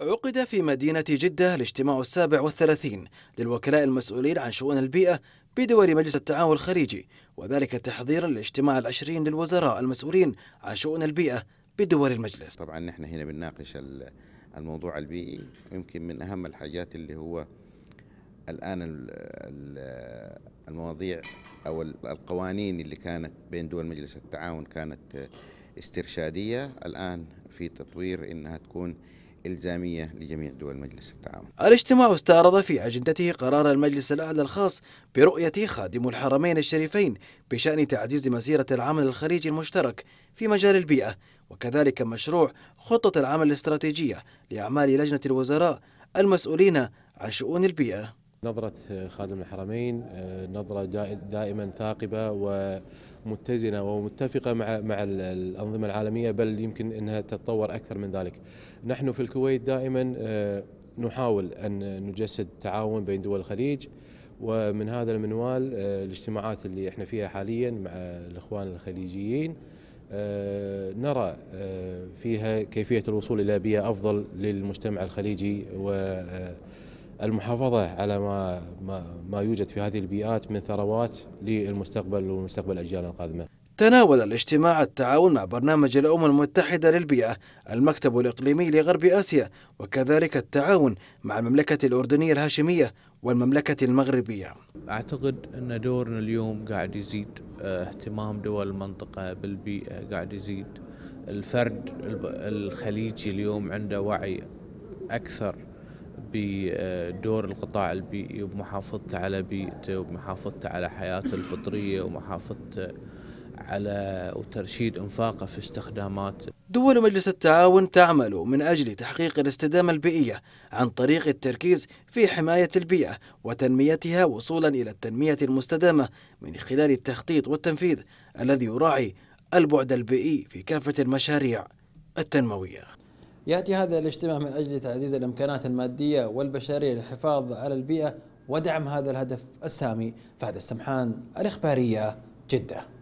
عقد في مدينة جدة الاجتماع السابع والثلاثين للوكلاء المسؤولين عن شؤون البيئة بدور مجلس التعاون الخليجي وذلك تحضيرا للاجتماع العشرين للوزراء المسؤولين عن شؤون البيئة بدول المجلس طبعا نحن هنا بنناقش الموضوع البيئي يمكن من أهم الحاجات اللي هو الآن المواضيع أو القوانين اللي كانت بين دول مجلس التعاون كانت استرشادية الآن في تطوير إنها تكون الزاميه لجميع دول مجلس التعاون الاجتماع استعرض في أجندته قرار المجلس الأعلى الخاص برؤية خادم الحرمين الشريفين بشأن تعزيز مسيرة العمل الخليجي المشترك في مجال البيئة وكذلك مشروع خطة العمل الاستراتيجية لأعمال لجنة الوزراء المسؤولين عن شؤون البيئة نظرة آه، خادم الحرمين آه، نظرة دائما ثاقبة ومتزنة ومتفقة مع مع الأنظمة العالمية بل يمكن أنها تتطور أكثر من ذلك. نحن في الكويت دائما آه، نحاول أن نجسد التعاون بين دول الخليج ومن هذا المنوال الاجتماعات اللي احنا فيها حاليا مع الإخوان الخليجيين نرى فيها كيفية الوصول إلى بيئة أفضل للمجتمع الخليجي و المحافظة على ما, ما, ما يوجد في هذه البيئات من ثروات للمستقبل ومستقبل الأجيال القادمة تناول الاجتماع التعاون مع برنامج الأمم المتحدة للبيئة المكتب الإقليمي لغرب آسيا وكذلك التعاون مع المملكة الأردنية الهاشمية والمملكة المغربية أعتقد أن دورنا اليوم قاعد يزيد آه، اهتمام دول المنطقة بالبيئة قاعد يزيد الفرد الخليجي اليوم عنده وعي أكثر بدور القطاع البيئي ومحافظته على بيئته ومحافظته على حياته الفطرية ومحافظته على وترشيد انفاقه في استخدامات دول مجلس التعاون تعمل من اجل تحقيق الاستدامه البيئيه عن طريق التركيز في حمايه البيئه وتنميتها وصولا الى التنميه المستدامه من خلال التخطيط والتنفيذ الذي يراعي البعد البيئي في كافه المشاريع التنمويه يأتي هذا الاجتماع من أجل تعزيز الإمكانات المادية والبشرية للحفاظ على البيئة ودعم هذا الهدف السامي فهد السمحان الإخبارية جدة